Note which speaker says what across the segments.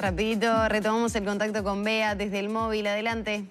Speaker 1: Rapidito, retomamos el contacto con Bea desde el móvil. Adelante.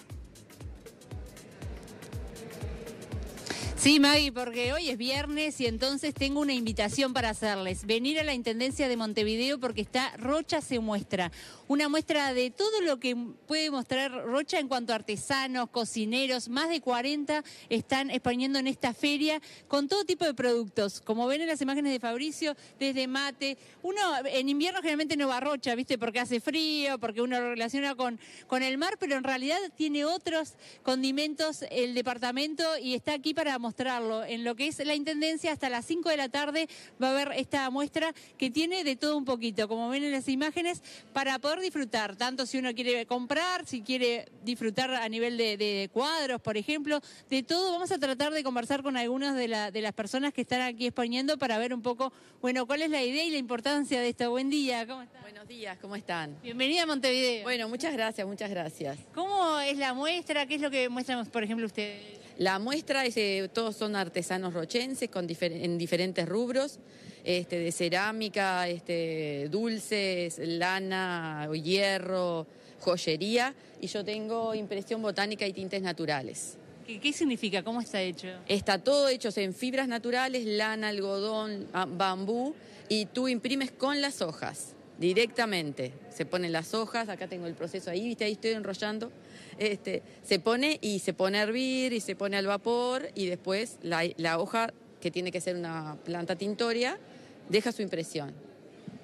Speaker 2: Sí, Maggie, porque hoy es viernes y entonces tengo una invitación para hacerles. Venir a la Intendencia de Montevideo porque está Rocha se muestra. Una muestra de todo lo que puede mostrar Rocha en cuanto a artesanos, cocineros. Más de 40 están exponiendo en esta feria con todo tipo de productos. Como ven en las imágenes de Fabricio, desde mate. Uno en invierno generalmente no va a Rocha, ¿viste? Porque hace frío, porque uno lo relaciona con, con el mar, pero en realidad tiene otros condimentos el departamento y está aquí para mostrar mostrarlo. En lo que es la Intendencia, hasta las 5 de la tarde va a haber esta muestra que tiene de todo un poquito, como ven en las imágenes, para poder disfrutar, tanto si uno quiere comprar, si quiere disfrutar a nivel de, cuadros, por ejemplo, de todo. Vamos a tratar de conversar con algunas de, la, de las personas que están aquí exponiendo para ver un poco, bueno, cuál es la idea y la importancia de esto. Buen día, ¿cómo
Speaker 1: están? Buenos días, ¿cómo están?
Speaker 2: Bienvenida a Montevideo. Bueno, muchas gracias, muchas gracias. ¿Cómo es la muestra? ¿Qué es lo que muestran, por ejemplo, ustedes?
Speaker 1: La muestra es, eh, todos son artesanos rochenses con en diferentes rubros, este, de cerámica, este, dulces, lana, hierro, joyería y yo tengo impresión botánica y tintes naturales. ¿Qué, significa? ¿Cómo está hecho? Está todo hecho en fibras naturales, lana, algodón, ah, bambú y tú imprimes con las hojas directamente. Se ponen las hojas, acá tengo el proceso ahí, viste, ahí estoy enrollando. Este, se pone y se pone a hervir y se pone al vapor y después la, la hoja, que tiene que ser una planta tintoria, deja su impresión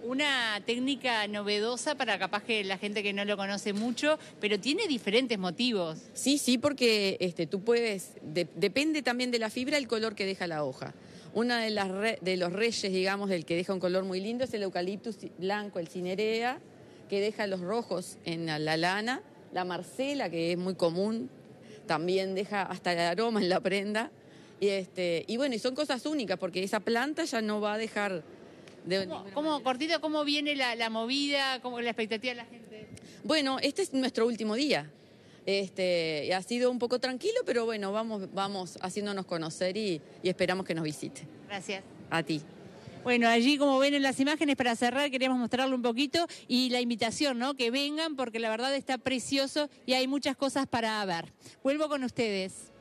Speaker 2: una técnica novedosa para capaz que la gente que no
Speaker 1: lo conoce mucho, pero tiene diferentes motivos. Sí, sí, porque este, tú puedes, depende también de la fibra el color que deja la hoja. Una de de los reyes, digamos, del que deja un color muy lindo es el eucaliptus blanco, el cinerea, que deja los rojos en la, lana, la marcela, que es muy común, también deja hasta el aroma en la prenda. Y, este, y bueno, y son cosas únicas, porque esa planta ya no va a dejar ¿Cómo, cortito, cómo viene la, movida, cómo la expectativa de la gente? Bueno, este es nuestro último día. Este, ha sido un poco tranquilo, pero bueno, vamos, vamos haciéndonos conocer y, y esperamos que nos visite. Gracias. A ti. Bueno,
Speaker 2: allí como ven en las imágenes, para cerrar queríamos mostrarle un poquito y la invitación, ¿no? Que vengan porque la verdad está precioso y hay muchas cosas para ver. Vuelvo con ustedes.